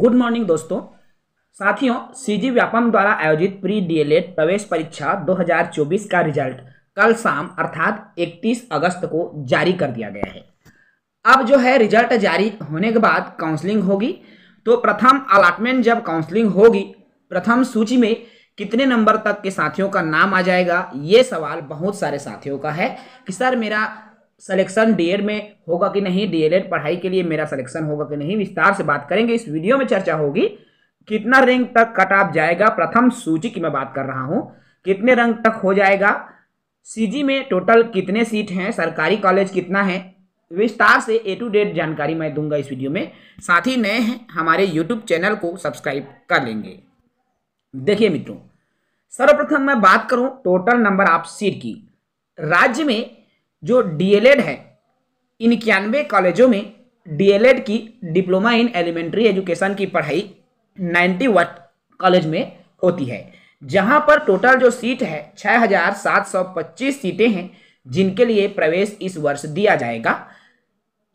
good morning दोस्तों साथियों CG Vyapam द्वारा आयोजित प्री डीएलएड प्रवेश परीक्षा 2024 का रिजल्ट कल शाम अर्थात 31 अगस्त को जारी कर दिया गया है अब जो है रिजल्ट जारी होने के बाद काउंसलिंग होगी तो प्रथम अलाटमेंट जब काउंसलिंग होगी प्रथम सूची में कितने नंबर तक के साथियों का नाम आ जाएगा ये सवाल बहुत सारे साथियों का है कि सर मेरा सिलेक्शन डीएड में होगा कि नहीं डीएलएड पढ़ाई के लिए मेरा सिलेक्शन होगा कि नहीं विस्तार से बात करेंगे इस वीडियो में चर्चा होगी कितना रैंक तक कट ऑफ जाएगा प्रथम सूची की मैं बात कर रहा हूँ कितने रैंक तक हो जाएगा सीजी में टोटल कितने सीट हैं सरकारी कॉलेज कितना है विस्तार से ए टू डेट जानकारी मैं दूंगा इस वीडियो में साथ ही नए हैं हमारे यूट्यूब चैनल को सब्सक्राइब कर लेंगे देखिए मित्रों सर्वप्रथम मैं बात करूं टोटल नंबर ऑफ सीट की राज्य में जो डीएलएड है इक्यानवे कॉलेजों में डीएलएड की डिप्लोमा इन एलिमेंट्री एजुकेशन की पढ़ाई नाइन्टी वट कॉलेज में होती है जहां पर टोटल जो सीट है 6,725 सीटें हैं जिनके लिए प्रवेश इस वर्ष दिया जाएगा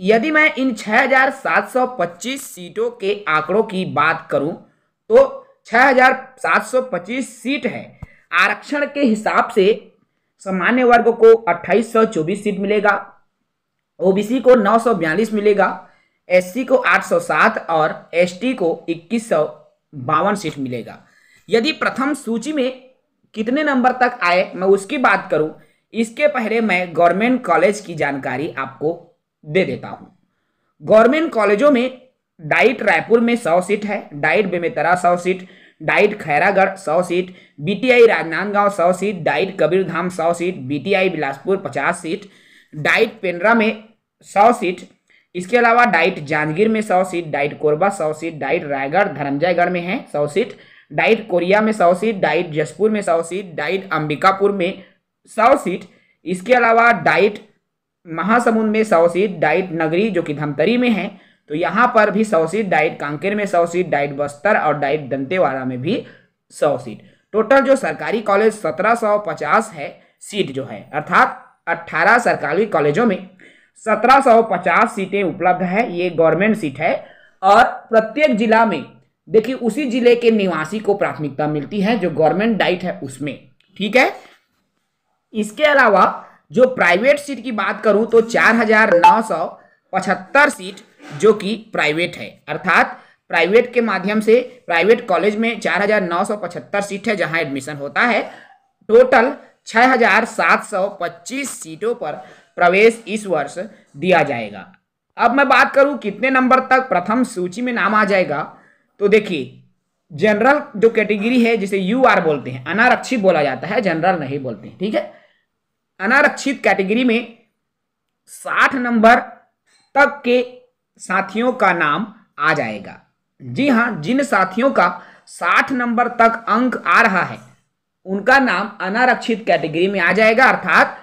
यदि मैं इन 6,725 सीटों के आंकड़ों की बात करूं तो 6,725 सीट है आरक्षण के हिसाब से सामान्य वर्ग को अट्ठाईस सीट मिलेगा ओबीसी को बयालीस मिलेगा एससी को 807 और एसटी को इक्कीस सीट मिलेगा यदि प्रथम सूची में कितने नंबर तक आए मैं उसकी बात करूं इसके पहले मैं गवर्नमेंट कॉलेज की जानकारी आपको दे देता हूं गवर्नमेंट कॉलेजों में डाइट रायपुर में 100 सीट है DIET Bemetara 100 seat DIET Khairagarh सौ सीट बीटीआई राजनांदगांव सौ सीट डाइट कबीरधाम सौ सीट बीटीआई बिलासपुर पचास सीट डाइट पेंड्रा में सौ सीट इसके अलावा डाइट जांजगीर में सौ सीट डाइट कोरबा सौ सीट डाइट रायगढ़ धर्मजयगढ़ में है सौ सीट डाइट कोरिया में सौ सीट डाइट जसपुर में सौ सीट डाइट अंबिकापुर में सौ सीट इसके अलावा डाइट महासमुंद में सौ सीट डाइट नगरी जो कि धमतरी में है तो यहाँ पर भी सौ सीट डाइट कांकेर में सौ सीट डाइट बस्तर और डाइट दंतेवाड़ा में भी सौ सीट टोटल जो सरकारी कॉलेज सत्रह सौ पचास है सीट जो है अर्थात अट्ठारह सरकारी कॉलेजों में सत्रह सौ पचास सीटें उपलब्ध है ये गवर्नमेंट सीट है और प्रत्येक जिला में देखिए उसी जिले के निवासी को प्राथमिकता मिलती है जो गवर्नमेंट डाइट है उसमें ठीक है इसके अलावा जो प्राइवेट सीट की बात करूं तो चार हजार नौ सौ पचहत्तर सीट जो कि प्राइवेट है अर्थात प्राइवेट के माध्यम से प्राइवेट कॉलेज में 4,975 सीट है जहां एडमिशन होता है टोटल 6,725 सीटों पर प्रवेश इस वर्ष दिया जाएगा अब मैं बात करूं कितने नंबर तक प्रथम सूची में नाम आ जाएगा तो देखिए जनरल जो कैटेगरी है जिसे यू आर बोलते हैं अनारक्षित बोला जाता है जनरल नहीं बोलते ठीक है अनारक्षित कैटेगरी में साठ नंबर तक के साथियों का नाम आ जाएगा जी हाँ जिन साथियों का साठ नंबर तक अंक आ रहा है उनका नाम अनारक्षित कैटेगरी में आ जाएगा अर्थात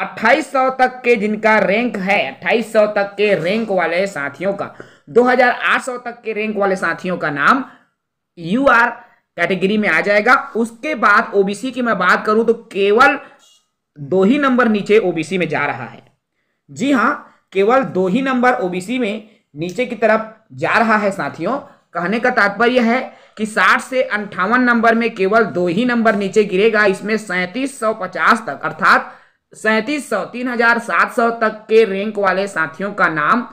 2800 तक के जिनका रैंक है 2800 तक के रैंक वाले साथियों का 2800 तक के रैंक वाले साथियों का नाम यू आर कैटेगरी में आ जाएगा उसके बाद ओबीसी की मैं बात करूं तो केवल दो ही नंबर नीचे ओबीसी में जा रहा है जी हाँ केवल दो ही नंबर ओबीसी में नीचे की तरफ जा रहा है साथियों कहने का तात्पर्य है कि 60 से अंठावन नंबर में केवल दो ही नंबर नीचे गिरेगा इसमें सैंतीस सौ पचास तक अर्थात सैंतीस सौ तीन हजार सात सौ तक के रैंक वाले साथियों का नाम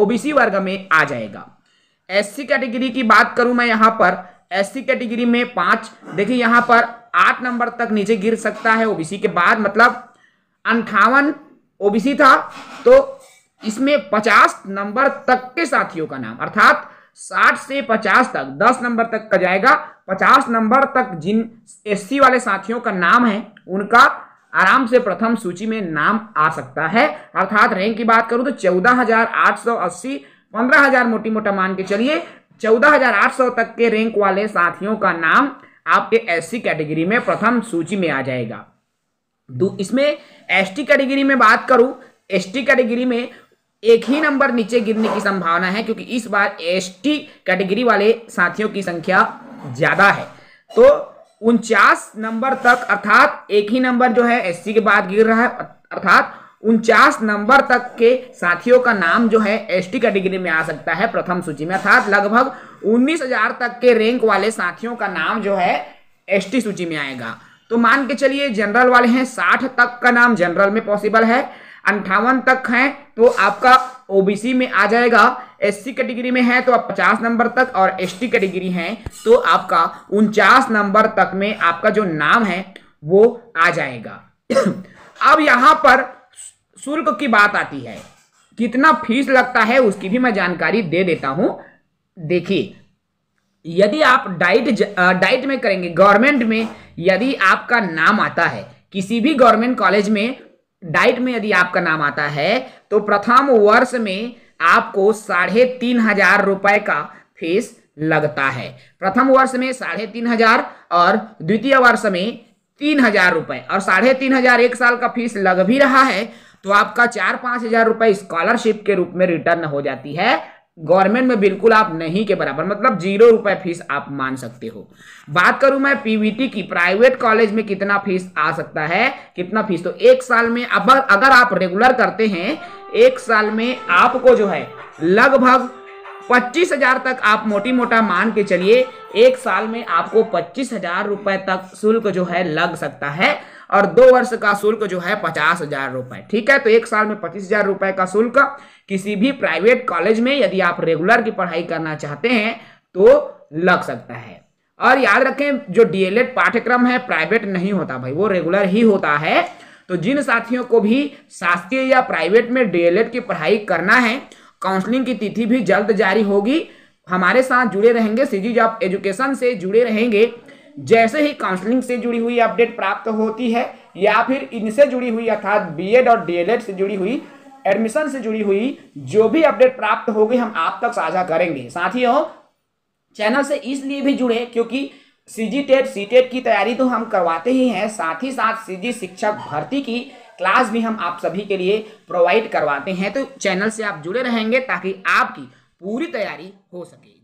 ओबीसी वर्ग में आ जाएगा एससी कैटेगरी की बात करूं मैं यहां पर एससी कैटेगरी में पांच देखिए यहां पर आठ नंबर तक नीचे गिर सकता है ओबीसी के बाद मतलब अंठावन ओबीसी था तो इसमें पचास नंबर तक के साथियों का नाम अर्थात साठ से पचास तक दस नंबर तक का जाएगा पचास नंबर तक जिन एस वाले साथियों का नाम है उनका आराम से प्रथम सूची में नाम आ सकता है अर्थात रैंक की बात करूं तो चौदह हजार आठ सौ अस्सी पंद्रह हजार मोटी मोटा मान के चलिए चौदह हजार आठ सौ तक के रैंक वाले साथियों का नाम आपके एस कैटेगरी में प्रथम सूची में आ जाएगा इसमें एस कैटेगरी में बात करूं एसटी कैटेगरी में एक ही नंबर नीचे गिरने की संभावना है क्योंकि इस बार एसटी कैटेगरी वाले साथियों की संख्या ज्यादा है तो उनचास नंबर तक अर्थात एक ही नंबर जो है एससी के बाद गिर रहा है अर्थात उनचास नंबर तक के साथियों का नाम जो है एसटी कैटेगरी में आ सकता है प्रथम सूची में अर्थात लगभग उन्नीस हजार तक के रैंक वाले साथियों का नाम जो है एस सूची में आएगा तो मान के चलिए जनरल वाले हैं साठ तक का नाम जनरल में पॉसिबल है अंठावन तक हैं तो आपका ओबीसी में आ जाएगा एससी कैटेगरी में है तो आप 50 नंबर तक और एसटी कैटेगरी है तो आपका उनचास नंबर तक में आपका जो नाम है वो आ जाएगा अब यहाँ पर शुल्क की बात आती है कितना फीस लगता है उसकी भी मैं जानकारी दे देता हूं देखिए यदि आप डाइट डाइट में करेंगे गवर्नमेंट में यदि आपका नाम आता है किसी भी गवर्नमेंट कॉलेज में डाइट में यदि आपका नाम आता है तो प्रथम वर्ष में आपको साढ़े तीन हजार रुपए का फीस लगता है प्रथम वर्ष में साढ़े तीन हजार और द्वितीय वर्ष में तीन हजार रुपए और साढ़े तीन हजार एक साल का फीस लग भी रहा है तो आपका चार पांच हजार रुपए स्कॉलरशिप के रूप में रिटर्न हो जाती है गवर्नमेंट में बिल्कुल आप नहीं के बराबर मतलब जीरो रुपए फीस आप मान सकते हो बात करूं मैं पीवीटी की प्राइवेट कॉलेज में कितना फीस आ सकता है कितना फीस तो एक साल में अब अगर आप रेगुलर करते हैं एक साल में आपको जो है लगभग पच्चीस हजार तक आप मोटी मोटा मान के चलिए एक साल में आपको पच्चीस हजार रुपए तक शुल्क जो है लग सकता है और दो वर्ष का शुल्क जो है पचास हजार रुपए ठीक है तो एक साल में पच्चीस हजार रुपए का शुल्क किसी भी प्राइवेट कॉलेज में यदि आप रेगुलर की पढ़ाई करना चाहते हैं तो लग सकता है और याद रखें जो डीएलएड पाठ्यक्रम है प्राइवेट नहीं होता भाई वो रेगुलर ही होता है तो जिन साथियों को भी शासकीय या प्राइवेट में डीएलएड की पढ़ाई करना है काउंसलिंग की तिथि भी जल्द जारी होगी हमारे साथ जुड़े रहेंगे सीजी जॉब एजुकेशन से जुड़े रहेंगे जैसे ही काउंसलिंग से जुड़ी हुई अपडेट प्राप्त होती है या फिर इनसे जुड़ी हुई अर्थात एड और डी से जुड़ी हुई एडमिशन से जुड़ी हुई जो भी अपडेट प्राप्त होगी हम आप तक साझा करेंगे साथियों चैनल से इसलिए भी जुड़े क्योंकि सी जी टेट सी टेट की तैयारी तो हम करवाते ही हैं साथ ही साथ सी जी शिक्षक भर्ती की क्लास भी हम आप सभी के लिए प्रोवाइड करवाते हैं तो चैनल से आप जुड़े रहेंगे ताकि आपकी पूरी तैयारी हो सके